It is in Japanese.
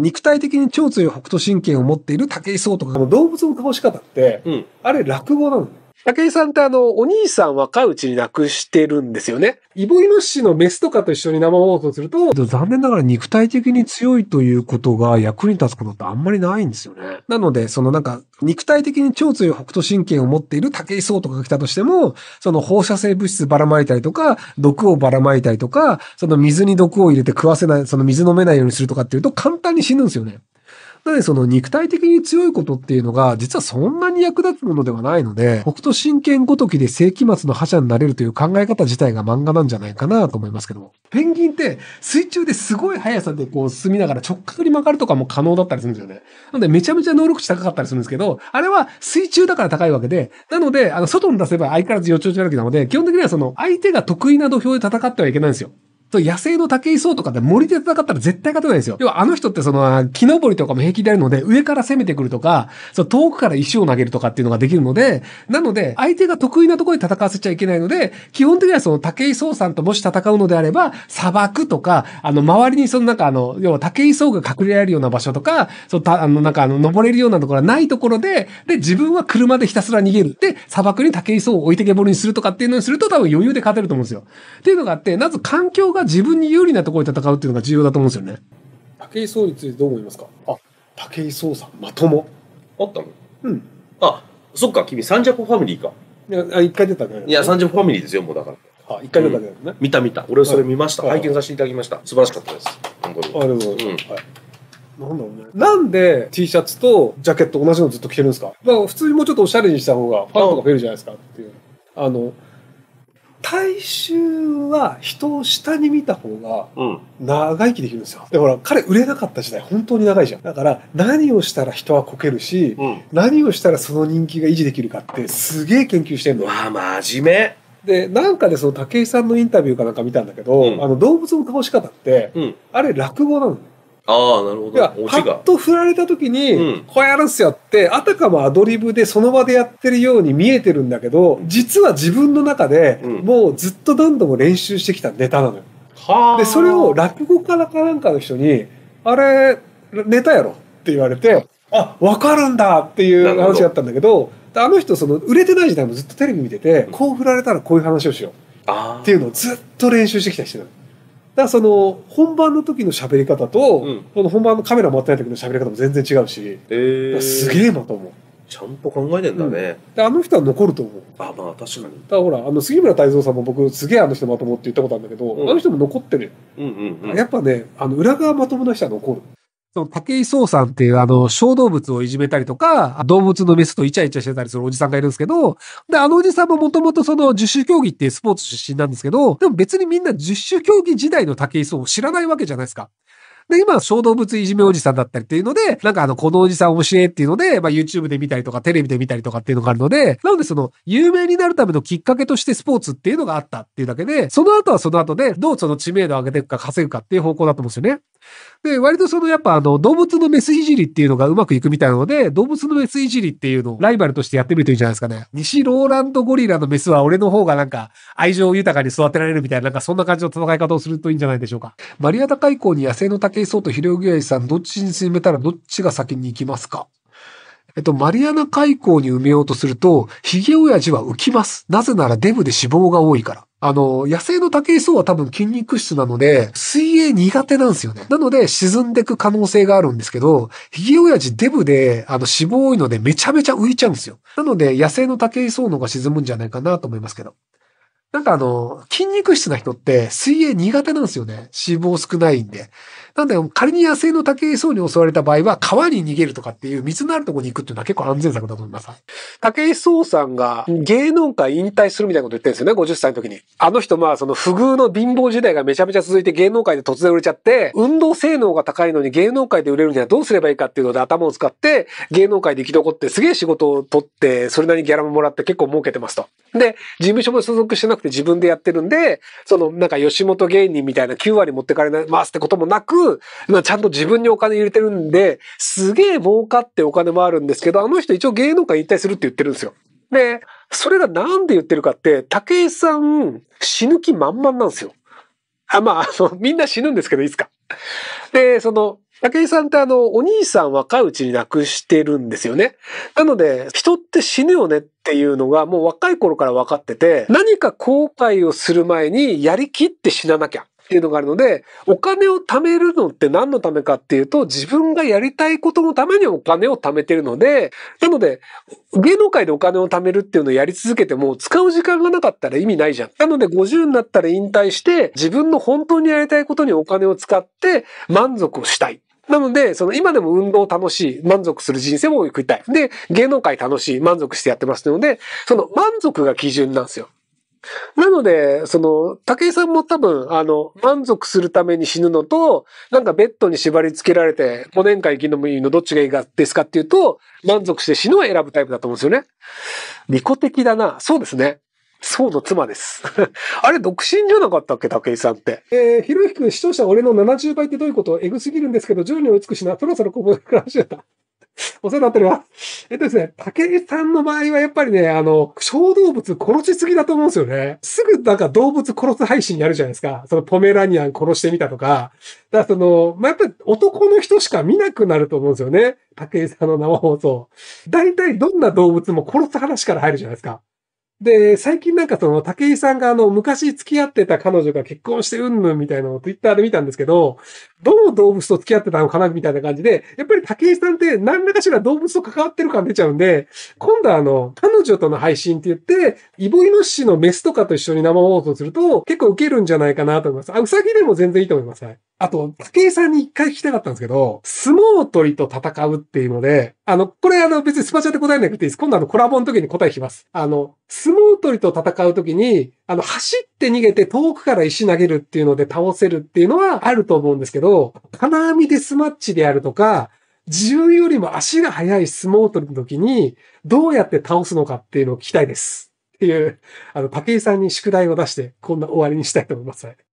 肉体的に超強い北斗神拳を持っている武井壮とか動物の倒し方って、うんあれ落語なの武井さんってあの、お兄さん若いうちに亡くしてるんですよね。イボイノシシのメスとかと一緒に生放送すると、残念ながら肉体的に強いということが役に立つことってあんまりないんですよね。なので、そのなんか、肉体的に超強い北斗神経を持っている武井壮とかが来たとしても、その放射性物質ばらまいたりとか、毒をばらまいたりとか、その水に毒を入れて食わせない、その水飲めないようにするとかっていうと簡単に死ぬんですよね。なのでその肉体的に強いことっていうのが、実はそんなに役立つものではないので、北斗神拳ごときで世紀末の覇者になれるという考え方自体が漫画なんじゃないかなと思いますけども。ペンギンって水中ですごい速さでこう進みながら直角に曲がるとかも可能だったりするんですよね。なのでめちゃめちゃ能力値高かったりするんですけど、あれは水中だから高いわけで、なので、あの、外に出せば相変わらず予兆じゃなきなので、基本的にはその相手が得意な土俵で戦ってはいけないんですよ。野生の竹磯とかって森で戦ったら絶対勝てないですよ。要はあの人ってその木登りとかも平気であるので上から攻めてくるとか、そう遠くから石を投げるとかっていうのができるので、なので相手が得意なところで戦わせちゃいけないので、基本的にはその竹磯さんともし戦うのであれば、砂漠とか、あの周りにそのなんかあの、要は竹磯が隠れられるような場所とか、そうた、あのなんかあの登れるようなところはないところで、で自分は車でひたすら逃げる。で、砂漠に竹磯を置いてけぼりにするとかっていうのにすると多分余裕で勝てると思うんですよ。っていうのがあって、まず環境がが自分に有利なところで戦うっていうのが重要だと思うんですよね。武井壮についてどう思いますかあ、武井壮さん、まとも。あったのうん。あ、そっか、君、サンジャポファミリーか。いや、一回出たね。いや、サンジャポファミリーですよ、もうだから。あ、一回出たね、うん、見た見た。俺それ見ました、はい。拝見させていただきました。素晴らしかったです。本当に。ありも、うんはいなんだろうね。なんで T シャツとジャケット同じのずっと着てるんですかだか普通にもうちょっとおしゃれにした方がファンとか増えるじゃないですかっていう。あの、大衆は人を下に見た方が長生きできるんですよ。で、ほら、彼売れなかった時代、本当に長いじゃん。だから、何をしたら人はこけるし、うん、何をしたらその人気が維持できるかってすげえ研究してんの。わあ、真面目。で、なんかでその武井さんのインタビューかなんか見たんだけど、うん、あの動物の倒し方って、うん、あれ落語なのね。ああ、なるほど。パッと振られた時に、うん、こうやるんすよって、あたかもアドリブでその場でやってるように見えてるんだけど、実は自分の中で、もうずっと何度も練習してきたネタなのよ。で、それを落語家かなんかの人に、あれ、ネタやろって言われて、あ、わかるんだっていう話があったんだけど、あの人、その、売れてない時代もずっとテレビ見てて、こう振られたらこういう話をしよう。っていうのをずっと練習してきた人なの。だからその本番の時の喋り方と、うん、この本番のカメラ回ってない時の喋り方も全然違うし、えー、すげえなと思う。ちゃんと考えてんだね、うん、であの人は残ると思うあまあ確かにだからほらあの杉村太蔵さんも僕すげえあの人まともって言ったことあるんだけど、うん、あの人も残ってる、うんうんうん、やっぱねあの裏側まともな人は残るその武井壮さんっていうあの小動物をいじめたりとか、動物のメスとイチャイチャしてたりするおじさんがいるんですけど、で、あのおじさんももともとその十種競技っていうスポーツ出身なんですけど、でも別にみんな十種競技時代の武井壮を知らないわけじゃないですか。で、今、小動物いじめおじさんだったりっていうので、なんかあの、このおじさん面白いっていうので、まあ YouTube で見たりとか、テレビで見たりとかっていうのがあるので、なのでその、有名になるためのきっかけとしてスポーツっていうのがあったっていうだけで、その後はその後で、どうその知名度を上げていくか稼ぐかっていう方向だと思うんですよね。で、割とそのやっぱあの、動物のメスいじりっていうのがうまくいくみたいなので、動物のメスいじりっていうのをライバルとしてやってみるといいんじゃないですかね。西ローランドゴリラのメスは俺の方がなんか愛情豊かに育てられるみたいな、なんかそんな感じの戦い方をするといいんじゃないでしょうか。マリアタ海溝に野生の竹井壮と広ろゆきさん、どっちに進めたらどっちが先に行きますかえっと、マリアナ海溝に埋めようとすると、ヒゲ親父は浮きます。なぜならデブで脂肪が多いから。あの、野生の竹磯は多分筋肉質なので、水泳苦手なんですよね。なので、沈んでく可能性があるんですけど、ヒゲ親父デブで、あの、脂肪多いのでめちゃめちゃ浮いちゃうんですよ。なので、野生の竹磯壮の方が沈むんじゃないかなと思いますけど。なんかあの、筋肉質な人って水泳苦手なんですよね。脂肪少ないんで。なんで、仮に野生の竹壮に襲われた場合は、川に逃げるとかっていう水のあるところに行くっていうのは結構安全策だと思います。竹壮さんが芸能界引退するみたいなこと言ってるんですよね、50歳の時に。あの人、まあ、その不遇の貧乏時代がめちゃめちゃ続いて芸能界で突然売れちゃって、運動性能が高いのに芸能界で売れるにはどうすればいいかっていうので頭を使って、芸能界で生き残ってすげえ仕事を取って、それなりにギャラももらって結構儲けてますと。で、事務所も所属してなくて自分でやってるんで、そのなんか吉本芸人みたいな9割持ってかれますってこともなく、局、ちゃんと自分にお金入れてるんで、すげえ儲かってお金もあるんですけど、あの人一応芸能界引退するって言ってるんですよ。で、それがなんで言ってるかって、武井さん死ぬ気満々なんですよ。あまあ、あの、みんな死ぬんですけど、いつか。で、その、武井さんってあの、お兄さん若いうちに亡くしてるんですよね。なので、人って死ぬよねっていうのがもう若い頃から分かってて、何か後悔をする前にやりきって死ななきゃ。っていうのがあるので、お金を貯めるのって何のためかっていうと、自分がやりたいことのためにお金を貯めてるので、なので、芸能界でお金を貯めるっていうのをやり続けても、使う時間がなかったら意味ないじゃん。なので、50になったら引退して、自分の本当にやりたいことにお金を使って満足をしたい。なので、その今でも運動楽しい、満足する人生を送りたい。で、芸能界楽しい、満足してやってますので、その満足が基準なんですよ。なので、その、武井さんも多分、あの、満足するために死ぬのと、なんかベッドに縛り付けられて、5年間生きるのもいいの、どっちがいいですかっていうと、満足して死ぬを選ぶタイプだと思うんですよね。利己的だな。そうですね。そうの妻です。あれ、独身じゃなかったっけ武井さんって。えー、ひろゆき君、視聴者俺の70倍ってどういうことエグすぎるんですけど、徐々に追いつくしな。そろそろここれからしめた。お世話になっております。えっとですね、武井さんの場合はやっぱりね、あの、小動物殺しすぎだと思うんですよね。すぐなんか動物殺す配信やるじゃないですか。そのポメラニアン殺してみたとか。だからその、まあ、やっぱり男の人しか見なくなると思うんですよね。武井さんの生放送。大体どんな動物も殺す話から入るじゃないですか。で、最近なんかその、武井さんがあの、昔付き合ってた彼女が結婚してうんぬんみたいなのをツイッターで見たんですけど、どの動物と付き合ってたのかなみたいな感じで、やっぱり武井さんって何らかしら動物と関わってる感出ちゃうんで、今度はあの、彼女との配信って言って、イボイノシシのメスとかと一緒に生放送すると、結構ウケるんじゃないかなと思います。あ、ウサギでも全然いいと思います。はい。あと、武井さんに一回聞きたかったんですけど、相撲取りと戦うっていうので、あの、これあの別にスパチャで答えなくていいです。今度あのコラボの時に答えします。あの、相撲取りと戦う時に、あの、走って逃げて遠くから石投げるっていうので倒せるっていうのはあると思うんですけど、金網デスマッチであるとか、自分よりも足が速い相撲取りの時に、どうやって倒すのかっていうのを聞きたいです。っていう、あの、武井さんに宿題を出して、こんな終わりにしたいと思います。